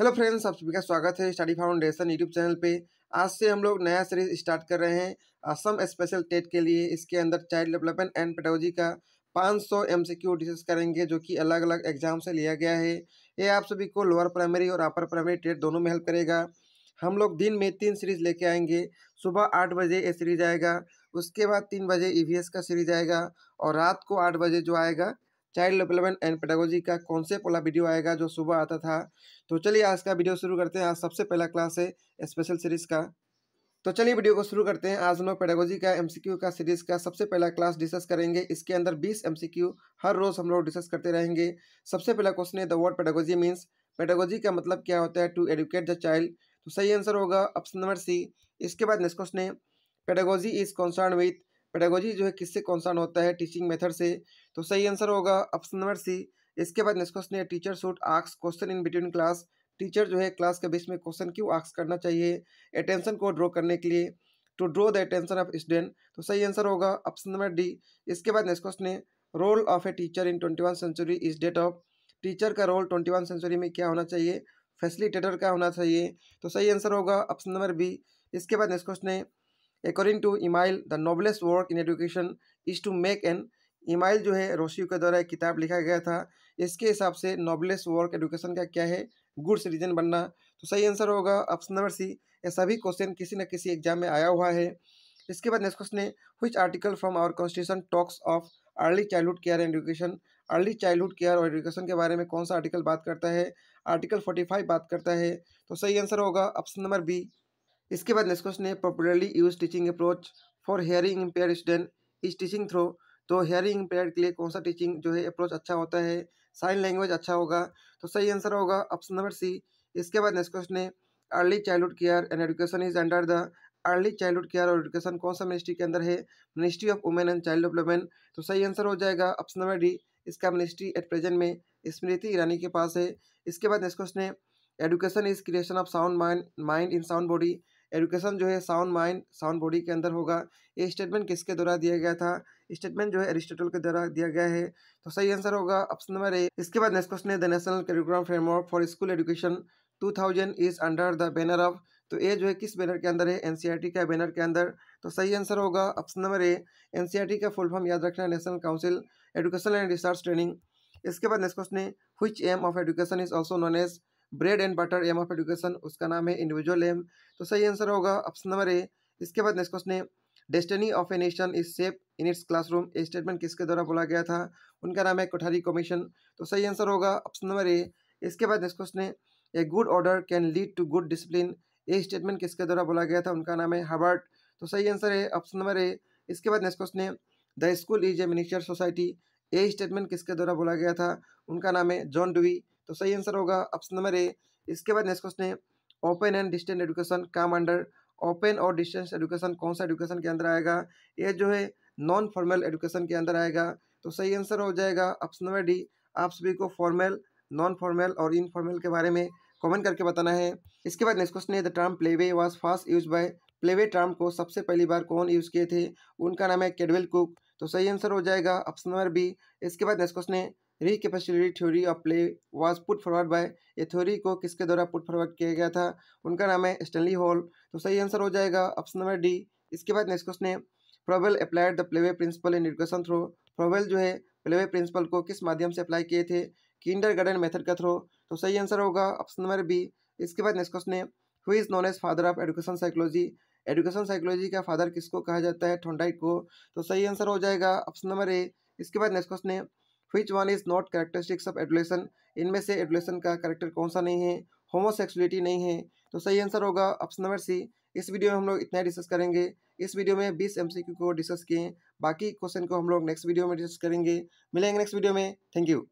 hello friends आप सभी का स्वागत है स्टडी फाउंडेशन यूट्यूब चैनल पे आज से हम लोग नया सीरीज स्टार्ट कर रहे हैं असम स्पेशल टेट के लिए इसके अंदर चाइल्ड डेवलपमेंट एंड पेटोलॉजी का 500 सौ एम डिस्कस करेंगे जो कि अलग अलग एग्जाम से लिया गया है ये आप सभी को लोअर प्राइमरी और अपर प्राइमरी टेट दोनों में हेल्प करेगा हम लोग दिन में तीन सीरीज लेके आएंगे सुबह आठ बजे ये सीरीज आएगा उसके बाद तीन बजे ई e का सीरीज आएगा और रात को आठ बजे जो आएगा चाइल्ड डेवलपमेंट एंड पेडागोजी का कॉन्सेप्ट वाला वीडियो आएगा जो सुबह आता था तो चलिए आज का वीडियो शुरू करते हैं आज सबसे पहला क्लास है स्पेशल सीरीज का तो चलिए वीडियो को शुरू करते हैं आज हम लोग पेडागोजी का एमसीक्यू का सीरीज का सबसे पहला क्लास डिस्कस करेंगे इसके अंदर 20 एमसीक्यू हर रोज हम लोग डिस्कस करते रहेंगे सबसे पहला क्वेश्चन है the word pedagogy means pedagogy का मतलब क्या होता है टू एडुकेट द चाइल्ड तो सही आंसर होगा ऑप्शन नंबर सी इसके बाद नेक्स्ट क्वेश्चन है pedagogy is concern with pedagogy जो है किससे कॉन्सर्न होता है टीचिंग मेथड से तो सही आंसर होगा ऑप्शन नंबर सी इसके बाद नेक्स्ट क्वेश्चन है टीचर शुड आक्स question in between class teacher जो है क्लास के बीच में क्वेश्चन क्यों आक्स करना चाहिए अटेंशन को ड्रॉ करने के लिए to draw the attention of student तो सही आंसर होगा ऑप्शन नंबर डी इसके बाद नेक्स्ट क्वेश्चन है role of a teacher in twenty one century is that of teacher का रोल ट्वेंटी वन सेंचुरी में क्या होना चाहिए फैसिलिटेटर का होना चाहिए तो सही आंसर होगा ऑप्शन नंबर बी इसके बाद नेक्स्ट क्वेश्चन है according to Emile the noblest work in education is to make an Emile जो है रोशियो के द्वारा एक किताब लिखा गया था इसके हिसाब से नॉबलेस्ट वर्क एजुकेशन का क्या है गुड सिटीजन बनना तो सही आंसर होगा ऑप्शन नंबर सी ये सभी क्वेश्चन किसी न किसी एग्जाम में आया हुआ है इसके बाद नेक्स्ट क्वेश्चन है which article from our constitution talks of early childhood care and education early childhood care और एजुकेशन के बारे में कौन सा आर्टिकल बात करता है आर्टिकल फोर्टी फाइव बात करता है तो सही आंसर होगा ऑप्शन नंबर बी इसके बाद नेक्स्ट क्वेश्चन है popularly use teaching approach for hearing impair student is teaching through तो हेयरिंग इम्पेयर के लिए कौन सा टीचिंग जो है अप्रोच अच्छा होता है साइन लैंग्वेज अच्छा होगा तो सही आंसर होगा ऑप्शन नंबर सी इसके बाद नेक्स्ट क्वेश्चन है early childhood care and education is under the early childhood care और एजुकेशन कौन सा मिनिस्ट्री के अंदर है ministry of women and child development तो सही आंसर हो जाएगा ऑप्शन नंबर डी इसका मिनिस्ट्री एट प्रेजेंट में स्मृति ईरानी के पास है इसके बाद नेक्स्ट क्वेश्चन है education is creation of sound mind mind in sound body education जो है साउंड माइंड साउंड बॉडी के अंदर होगा ये स्टेटमेंट किसके द्वारा दिया गया था स्टेटमेंट जो है एरिस्टोटल के द्वारा दिया गया है तो सही आंसर होगा ऑप्शन नंबर ए इसके बाद नेक्स्ट क्वेश्चन है the national curriculum framework for school education two thousand is under the banner of तो ए जो है किस बैनर के अंदर है एनसीईआरटी का बैनर के अंदर तो सही आंसर होगा ऑप्शन नंबर ए एनसीईआरटी का फुल फॉर्म याद रखना national council education and research training इसके बाद नेक्स्ट क्वेश्चन है which aim of education is also known as bread and butter aim of education उसका नाम है इंडिविजुअल एम तो सही आंसर होगा ऑप्शन नंबर ए इसके बाद नेक्स्ट क्वेश्चन है destiny of a nation is shaped in its classroom ये स्टेटमेंट किसके द्वारा बोला गया था उनका नाम है कोठारी कमीशन तो सही आंसर होगा ऑप्शन नंबर ए इसके बाद नेक्स्ट क्वेश्चन है a good order can lead to good discipline ये स्टेटमेंट किसके द्वारा बोला गया था उनका नाम है हार्वर्ड तो सही आंसर है ऑप्शन नंबर ए इसके बाद नेक्स्ट क्वेश्चन है the school is a miniature society ए स्टेटमेंट किसके द्वारा बोला गया था उनका नाम है जॉन डुवी तो सही आंसर होगा ऑप्शन नंबर ए इसके बाद नेक्स्ट क्वेश्चन है open and distance education come under open और डिस्टेंस एजुकेशन कौन सा एजुकेशन के अंदर आएगा ये जो है नॉन फॉर्मल एजुकेशन के अंदर आएगा तो सही आंसर हो जाएगा ऑप्शन नंबर डी आप सभी को फॉर्मल नॉन फॉर्मल और इनफॉर्मल के बारे में कमेंट करके बताना है इसके बाद नेक्स्ट क्वेश्चन है the term way was first use by play way term को सबसे पहली बार कौन यूज़ किए थे उनका नाम है केडवेल कुक तो सही आंसर हो जाएगा ऑप्शन नंबर बी इसके बाद नेक्स्ट क्वेश्चन है recapitulatory theory of play was put forward by ये थ्योरी को किसके द्वारा पुट फॉरवर्ड किया गया था उनका नाम है स्टेनली हॉल तो सही आंसर हो जाएगा ऑप्शन नंबर डी इसके बाद नेक्स्ट क्वेश्चन है Froebel applied the play way principle in education through Froebel जो है प्लेवे प्रिंसिपल को किस माध्यम से अप्लाई किए थे किंडर गार्डन मेथड का थ्रो तो सही आंसर होगा ऑप्शन नंबर बी इसके बाद नेक्स्ट क्वेश्चन है who is known as father of education psychology education psychology का फादर किसको कहा जाता है थोंडाइट को तो सही आंसर हो जाएगा ऑप्शन नंबर ए इसके बाद नेक्स्ट क्वेश्चन है which one is not characteristics of adolescence इनमें से एडोलेसन का करेक्टर कौन सा नहीं है होमोसेक्सुअलिटी नहीं है तो सही आंसर होगा ऑप्शन नंबर सी इस वीडियो में हम लोग इतना डिस्कस करेंगे इस वीडियो में बीस एम को डिस्कस किए बाकी क्वेश्चन को हम लोग नेक्स्ट वीडियो में डिस्कस करेंगे मिलेंगे नेक्स्ट वीडियो में थैंक यू